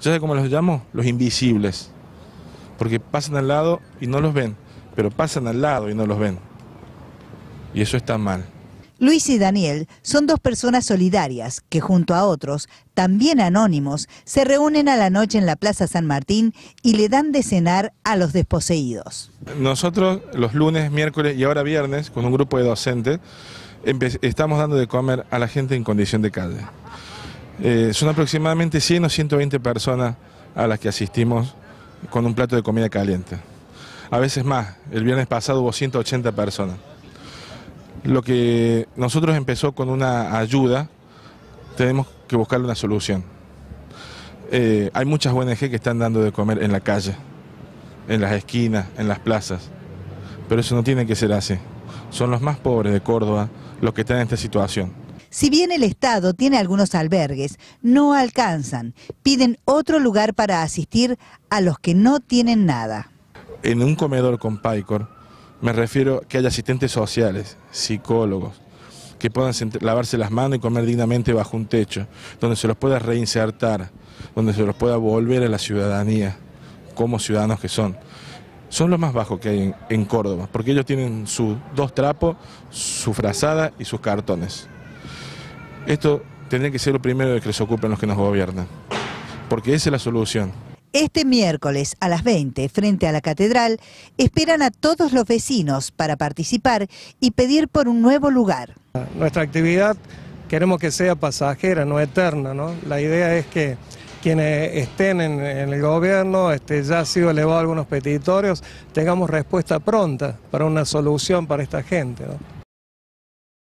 ¿Sabes cómo los llamo? Los invisibles. Porque pasan al lado y no los ven, pero pasan al lado y no los ven. Y eso está mal. Luis y Daniel son dos personas solidarias que junto a otros, también anónimos, se reúnen a la noche en la Plaza San Martín y le dan de cenar a los desposeídos. Nosotros los lunes, miércoles y ahora viernes, con un grupo de docentes, estamos dando de comer a la gente en condición de calle. Eh, son aproximadamente 100 o 120 personas a las que asistimos con un plato de comida caliente. A veces más, el viernes pasado hubo 180 personas. Lo que nosotros empezó con una ayuda, tenemos que buscarle una solución. Eh, hay muchas ONG que están dando de comer en la calle, en las esquinas, en las plazas, pero eso no tiene que ser así. Son los más pobres de Córdoba los que están en esta situación. Si bien el Estado tiene algunos albergues, no alcanzan. Piden otro lugar para asistir a los que no tienen nada. En un comedor con PICOR me refiero que haya asistentes sociales, psicólogos, que puedan lavarse las manos y comer dignamente bajo un techo, donde se los pueda reinsertar, donde se los pueda volver a la ciudadanía, como ciudadanos que son. Son los más bajos que hay en, en Córdoba, porque ellos tienen sus dos trapos, su frazada y sus cartones. Esto tendría que ser lo primero de que les ocupen los que nos gobiernan, porque esa es la solución. Este miércoles a las 20, frente a la catedral, esperan a todos los vecinos para participar y pedir por un nuevo lugar. Nuestra actividad queremos que sea pasajera, no eterna. La idea es que quienes estén en, el gobierno, este, ya ha sido elevado algunos petitorios, tengamos respuesta pronta para una solución para esta gente.